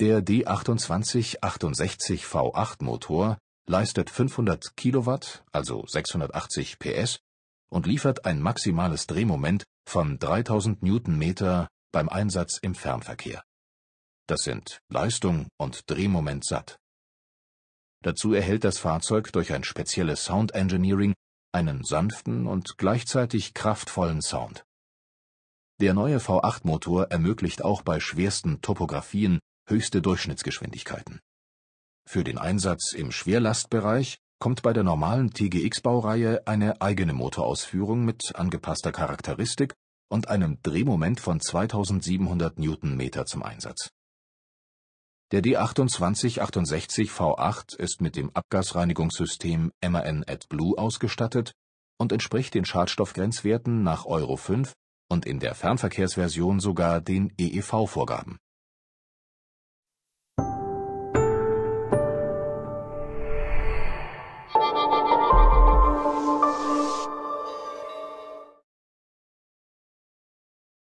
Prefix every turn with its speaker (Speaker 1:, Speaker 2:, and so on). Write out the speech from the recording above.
Speaker 1: Der d
Speaker 2: 2868 V8 Motor leistet 500 Kilowatt, also 680 PS und liefert ein maximales Drehmoment von 3000 Newtonmeter beim Einsatz im Fernverkehr. Das sind Leistung und Drehmoment satt. Dazu erhält das Fahrzeug durch ein spezielles Sound Engineering einen sanften und gleichzeitig kraftvollen Sound. Der neue V8-Motor ermöglicht auch bei schwersten Topografien höchste Durchschnittsgeschwindigkeiten. Für den Einsatz im Schwerlastbereich kommt bei der normalen TGX-Baureihe eine eigene Motorausführung mit angepasster Charakteristik und einem Drehmoment von 2700 Newtonmeter zum Einsatz. Der D2868 V8 ist mit dem Abgasreinigungssystem MAN AdBlue ausgestattet und entspricht den Schadstoffgrenzwerten nach Euro 5 und in der Fernverkehrsversion sogar den EEV-Vorgaben